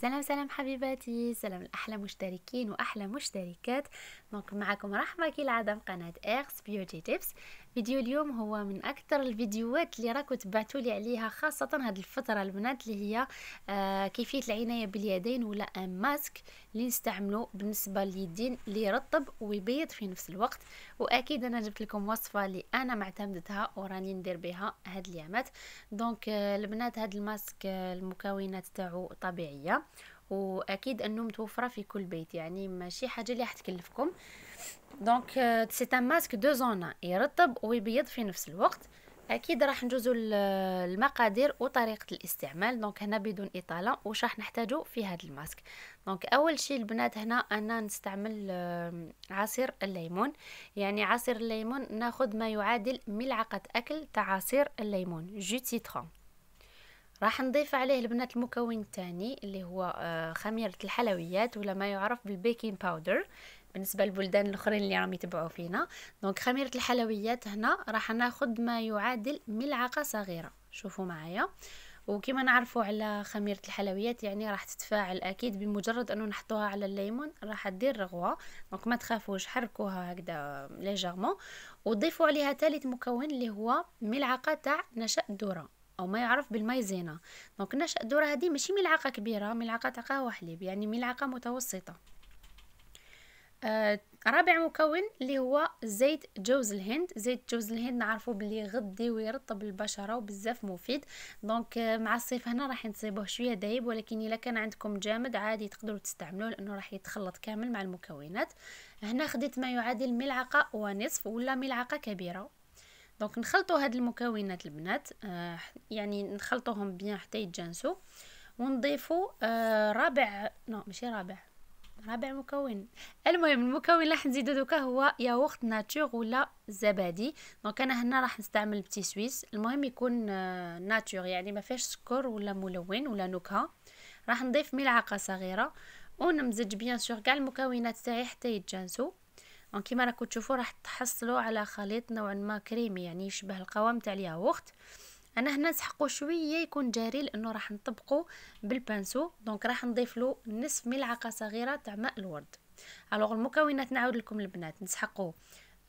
سلام سلام حبيباتي سلام الأحلى مشتركين وأحلى مشتركات دونك معكم رحمة كالعادة في قناة إكس بيوتي تيبس فيديو اليوم هو من اكثر الفيديوهات اللي راكو تبعتوا لي عليها خاصه هذه الفتره البنات اللي هي آه كيفيه العنايه باليدين ولا ان ماسك اللي نستعملو بالنسبه لليدين اللي يرطب ويبيض في نفس الوقت واكيد انا جبت لكم وصفه اللي انا معتمدتها وراني ندير بها هاد اليامات دونك آه البنات هاد الماسك آه المكونات تاعو طبيعيه واكيد انه متوفره في كل بيت يعني ماشي حاجه اللي راح تكلفكم دونك سي ان ماسك دو زون يرطب ويبيض في نفس الوقت اكيد راح نجوزو المقادير وطريقه الاستعمال دونك هنا بدون اطاله واش راح نحتاجو في هذا الماسك دونك اول شيء البنات هنا انا نستعمل عصير الليمون يعني عصير الليمون ناخذ ما يعادل ملعقه اكل تاع عصير الليمون جو سيترون راح نضيف عليه البنات المكون الثاني اللي هو آه، خميره الحلويات ولا ما يعرف بالبيكنج باودر بالنسبه للبلدان الاخرين اللي راهم يتبعوا فينا دونك خميره الحلويات هنا راح ناخذ ما يعادل ملعقه صغيره شوفوا معايا وكما نعرفوا على خميره الحلويات يعني راح تتفاعل اكيد بمجرد انه نحطوها على الليمون راح تدير رغوه دونك ما تخافوش حركوها هكذا ليجيرمون وضيفوا عليها ثالث مكون اللي هو ملعقه تاع نشا الذره او ما يعرف بالمايزينا دونك نشا الذره هذه ماشي ملعقه كبيره ملعقه تاع قهوه حليب يعني ملعقه متوسطه آه، رابع مكون اللي هو زيت جوز الهند زيت جوز الهند نعرفه باللي يغذي ويرطب البشره وبزاف مفيد دونك آه، مع الصيف هنا راح نصيبوه شويه دايب ولكن الا كان عندكم جامد عادي تقدروا تستعملوه لانه راح يتخلط كامل مع المكونات هنا خديت ما يعادل ملعقه ونصف ولا ملعقه كبيره دونك نخلطوا هاد المكونات البنات آه يعني نخلطوهم بيان حتى يتجانسوا ونضيفوا آه رابع نو ماشي رابع رابع مكون المهم المكون اللي راح نزيدو دوكا هو ياغورت ناتور ولا زبادي دونك انا هنا راح نستعمل بتي سويس المهم يكون آه، ناتور يعني ما فيهش سكر ولا ملون ولا نكهه راح نضيف ملعقه صغيره ونمزج بيان سور كاع المكونات تاعي حتى يتجانسوا دونك كيما راكم تشوفوا راح تحصلوا على خليط نوعا ما كريمي يعني يشبه القوام تاع الياغورت انا هنا نسحقو شويه يكون جاري لانه راح نطبقو بالبانسو دونك راح نضيف له نصف ملعقه صغيره تاع ماء الورد الوغ المكونات نعاود لكم البنات نسحقو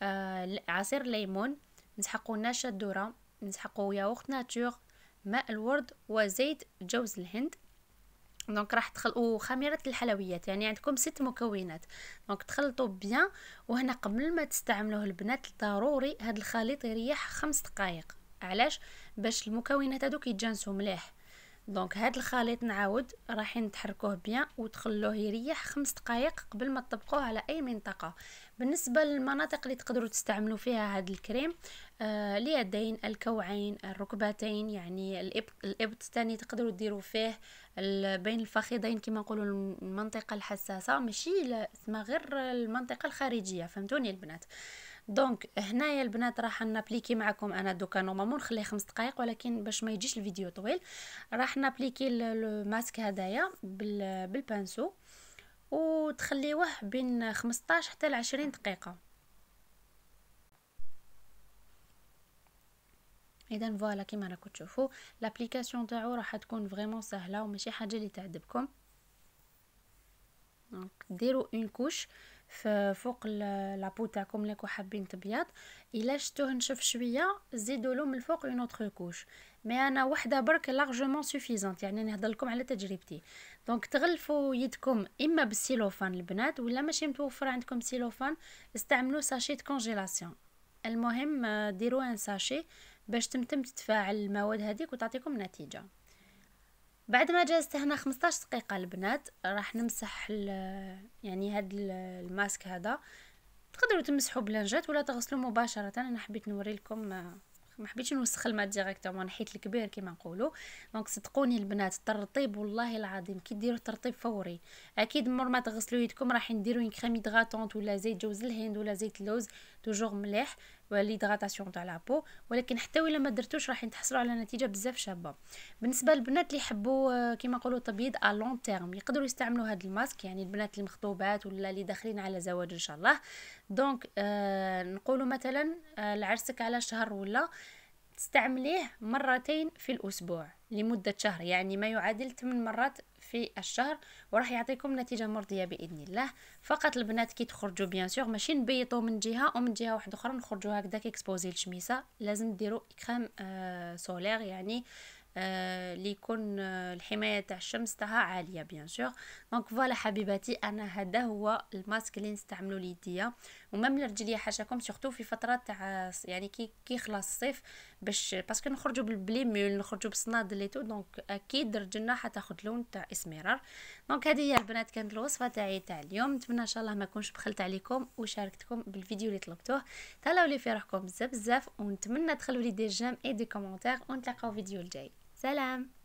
آه عصير ليمون نسحقو نشا الذره نسحقو ياغورت ناتور ماء الورد وزيت جوز الهند دونك راح تخلطوا خميره الحلويات يعني عندكم ست مكونات دونك تخلطوا بيان وهنا قبل ما تستعملوه البنات ضروري هذا الخليط يريح خمس دقائق علاش باش المكونات هذوك يتجانسوا مليح دونك هاد الخليط نعاود رايحين نتحركوه بيان وتخلوه يريح خمس دقائق قبل ما تطبقوه على اي منطقه بالنسبه للمناطق اللي تقدروا تستعملوا فيها هاد الكريم آه اليدين الكوعين الركبتين يعني الابط الابط تاني تقدروا ديروا فيه بين الفخذين كما نقولوا المنطقه الحساسه ماشي اسمها غير المنطقه الخارجيه فهمتوني البنات آه دونك هنايا البنات راح نابليكي معكم انا دوكا نورمالمون نخليه خمس دقائق ولكن باش ما يجيش الفيديو طويل راح نابليكي الماسك هدايا بالبانسو وتخليوه بين 15 حتى ل 20 دقيقه اذا فوالا كيما راكم تشوفوا لابليكاسيون تاعو راح تكون فريمون سهله وماشي حاجه اللي تعذبكم دونك ديروا اون كوش فوق لابو تاعكم لاكو حابين تبيض الا شتوه نشف شويه زيدوا له من الفوق اون اوتر كوش مي انا وحده برك لارجومون سوفيزونت يعني نهضر لكم على تجربتي دونك تغلفوا يدكم اما بالسيلوفان البنات ولا ماشي متوفر عندكم سيلوفان استعملوا ساشي كونجيلاسيون المهم آه، ديروا ان ساشي باش تمتم تتفاعل المواد هذيك وتعطيكم نتيجه بعد ما جلست هنا 15 دقيقه البنات راح نمسح يعني هاد الماسك هذا تقدروا تمسحوا بلانجات ولا تغسلوا مباشره انا حبيت نوري لكم ما حبيتش نوسخ الماء ديريكتومون حيت الكبير كما نقولوا دونك صدقوني البنات الترطيب والله العظيم كي ديروا ترطيب فوري اكيد مور ما تغسلوا يدكم راح نديروا كريم هيدراتونت ولا زيت جوز الهند ولا زيت اللوز توجور مليح وليدغاتاسيون تاع لابو ولكن حتى ولا ما درتوش راح تحصلوا على نتيجه بزاف شابه بالنسبه للبنات اللي يحبوا آه، كيما نقولوا تبييض ا لون تيرم يقدروا يستعملوا هذا الماسك يعني البنات المخطوبات ولا اللي داخلين على زواج ان شاء الله دونك آه نقولوا مثلا العرسك آه، لعرسك على شهر ولا تستعمليه مرتين في الأسبوع لمدة شهر يعني ما يعادل 8 مرات في الشهر وراح يعطيكم نتيجه مرضيه باذن الله فقط البنات كي تخرجوا بيان سور ماشي نبيطوا من جهه ومن جهه واحده اخرى نخرجوا هكذا كيكسبوزي الشميسه لازم ديروا كريم آه سولير يعني اللي آه، يكون آه، الحمايه تاع الشمس تاعها عاليه بيان سور دونك فوالا حبيباتي انا هذا هو الماسك اللي نستعملو ليديا ومام لرجليا حاشاكم سورتو في فتره تاع يعني كي كي خلاص الصيف باش باسكو نخرجوا بالبليمول نخرجوا بالصناد اللي تو دونك اكيد رجلنا حتاخذ لون تاع اسمرار دونك هذه هي البنات كانت الوصفه تاعي تاع اليوم نتمنى ان شاء الله ما كنش بخلت عليكم وشاركتكم بالفيديو اللي طلبتوه تهلاو لي في روحكم بزاف بزاف ونتمنى تخلوا لي دي جيم اي دي كومونتير ونتلاقاو فيديو الجاي سلام